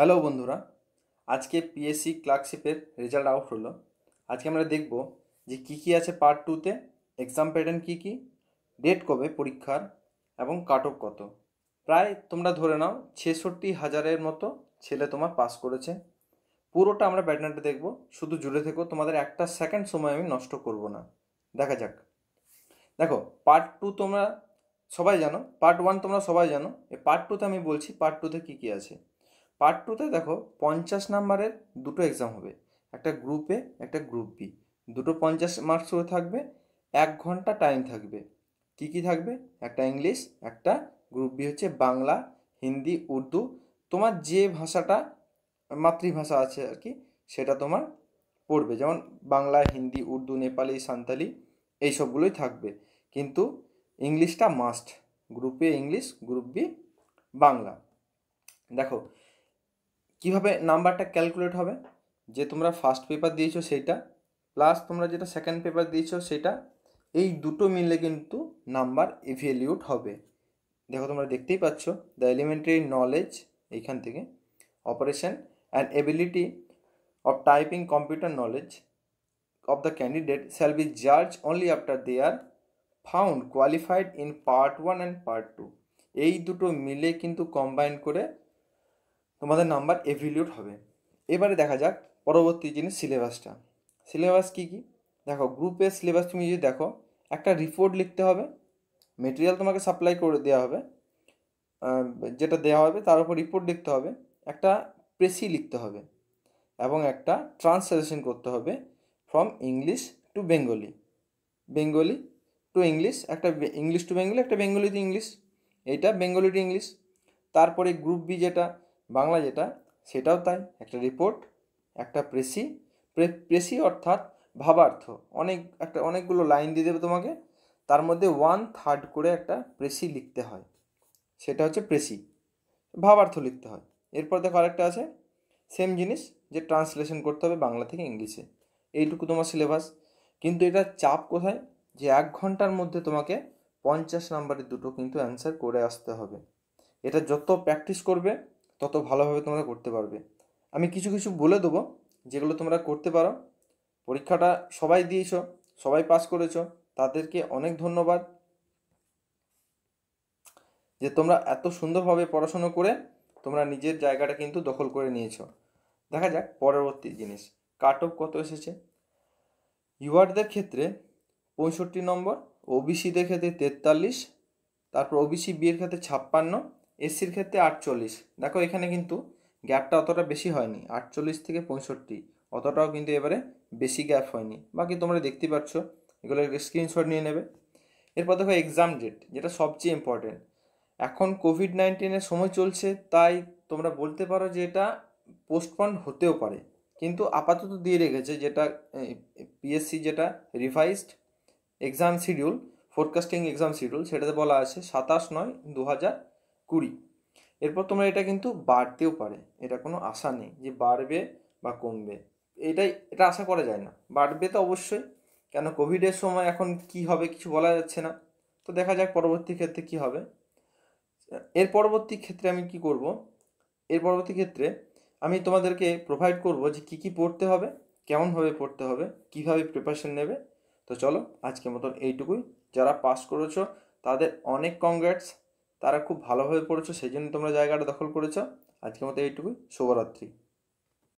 hello বন্ধুরা আজকে PSC ক্লার্কশিপের result out হলো আজকে আমরা দেখব যে কি কি আছে পার্ট টুতে এক্সাম প্যাটার্ন কী কী ডেট কবে পরীক্ষার এবং কাটক কত প্রায় তোমরা ধরে নাও ছেষট্টি হাজারের মতো ছেলে তোমার পাস করেছে পুরোটা আমরা প্যাটার্নটা দেখব শুধু জুড়ে থেকো তোমাদের একটা সেকেন্ড সময় আমি নষ্ট করব না দেখা যাক দেখো পার্ট টু তোমরা সবাই জানো পার্ট ওয়ান তোমরা সবাই জানো এই পার্ট টুতে আমি বলছি পার্ট টুতে কী কী আছে পার্ট টুতে দেখো পঞ্চাশ নাম্বারের দুটো এক্সাম হবে একটা গ্রুপ এ একটা গ্রুপ বি দুটো পঞ্চাশ মার্কস থাকবে এক ঘন্টা টাইম থাকবে কি কি থাকবে একটা ইংলিশ একটা গ্রুপ বি হচ্ছে বাংলা হিন্দি উর্দু তোমার যে ভাষাটা মাতৃভাষা আছে আর কি সেটা তোমার পড়বে যেমন বাংলা হিন্দি উর্দু নেপালি সান্তালি এই সবগুলোই থাকবে কিন্তু ইংলিশটা মাস্ট গ্রুপে ইংলিশ গ্রুপ বি বাংলা দেখো কিভাবে নাম্বারটা ক্যালকুলেট হবে যে তোমরা ফার্স্ট পেপার দিয়েছো সেইটা প্লাস তোমরা যেটা সেকেন্ড পেপার দিয়েছো সেটা এই দুটো মিলে কিন্তু নাম্বার ইভ্যালিউট হবে দেখো তোমরা দেখতেই পাচ্ছ দ্য এলিমেন্টারি নলেজ এইখান থেকে operation and ability of typing computer knowledge of the candidate shall be judged only after they are found qualified in part one and part two এই দুটো মিলে কিন্তু কম্বাইন করে তোমাদের নাম্বার এভিলিউট হবে এবারে দেখা যাক পরবর্তী জিনিস সিলেবাসটা সিলেবাস কী কী দেখো গ্রুপের সিলেবাস তুমি যদি দেখো একটা রিপোর্ট লিখতে হবে মেটেরিয়াল তোমাকে সাপ্লাই করে দেওয়া হবে যেটা দেওয়া হবে তার উপর রিপোর্ট লিখতে হবে একটা প্রেসি লিখতে হবে এবং একটা ট্রান্সলেশন করতে হবে from English to Bengali Bengali to English একটা ইংলিশ টু বেঙ্গলি একটা বেঙ্গলি টু ইংলিশ এইটা বেঙ্গলি টু ইংলিশ তারপরে গ্রুপ বি যেটা বাংলা যেটা সেটাও তাই একটা রিপোর্ট একটা প্রেসি প্রেসি অর্থাৎ ভাবার্থ অনেক একটা অনেকগুলো লাইন দিয়ে দেবে তোমাকে তার মধ্যে ওয়ান থার্ড করে একটা প্রেসি লিখতে হয় সেটা হচ্ছে প্রেসি ভাবার্থ লিখতে হয় এরপর দেখো আরেকটা আছে সেম জিনিস যে ট্রান্সলেশন করতে হবে বাংলা থেকে ইংলিশে এইটুকু তোমার সিলেবাস কিন্তু এটা চাপ কোথায় যে এক ঘন্টার মধ্যে তোমাকে পঞ্চাশ নাম্বারের দুটো কিন্তু অ্যান্সার করে আসতে হবে এটা যত প্র্যাকটিস করবে তত ভালোভাবে তোমরা করতে পারবে আমি কিছু কিছু বলে দেবো যেগুলো তোমরা করতে পারো পরীক্ষাটা সবাই দিয়েছ সবাই পাস করেছ তাদেরকে অনেক ধন্যবাদ যে তোমরা এত সুন্দরভাবে পড়াশুনো করে তোমরা নিজের জায়গাটা কিন্তু দখল করে নিয়েছ দেখা যাক পরবর্তী জিনিস কাট অফ কত এসেছে ইউআরদের ক্ষেত্রে পঁয়ষট্টি নম্বর ওবিসিদের ক্ষেত্রে তেতাল্লিশ তারপর ওবিসি বিয়ের ক্ষেত্রে ছাপ্পান্ন এসির ক্ষেত্রে আটচল্লিশ দেখো এখানে কিন্তু গ্যাপটা অতটা বেশি হয়নি আটচল্লিশ থেকে পঁয়ষট্টি অতটাও কিন্তু এবারে বেশি গ্যাপ হয়নি বাকি তোমরা দেখতে পাচ্ছ এগুলো স্ক্রিনশট নিয়ে নেবে এরপর দেখো এক্সাম ডেট যেটা সবচেয়ে ইম্পর্টেন্ট এখন কোভিড নাইন্টিনের সময় চলছে তাই তোমরা বলতে পারো যে এটা পোস্টপন্ড হতেও পারে কিন্তু আপাতত দিয়ে রেখেছে যেটা পিএসসি যেটা revised exam schedule forecasting exam schedule সেটাতে বলা আছে সাতাশ নয় দু হাজার কুড়ি এরপর তোমরা এটা কিন্তু বাড়তেও পারে এটা কোনো আশা নেই যে বাড়বে বা কমবে এটাই এটা আশা করা যায় না বাড়বে তো অবশ্যই কেন কোভিডের সময় এখন কি হবে কিছু বলা যাচ্ছে না তো দেখা যাক পরবর্তী ক্ষেত্রে কি হবে এর পরবর্তী ক্ষেত্রে আমি কি করব এর পরবর্তী ক্ষেত্রে আমি তোমাদেরকে প্রোভাইড করব যে কি কি পড়তে হবে কেমনভাবে পড়তে হবে কিভাবে প্রিপারেশন নেবে তো চলো আজকের মতন এইটুকুই যারা পাস করেছো তাদের অনেক কংগ্রেটস তারা খুব ভালোভাবে পড়েছো সেই জন্য তোমরা জায়গাটা দখল করেছো আজকের মতো এইটুকুই শুভরাত্রি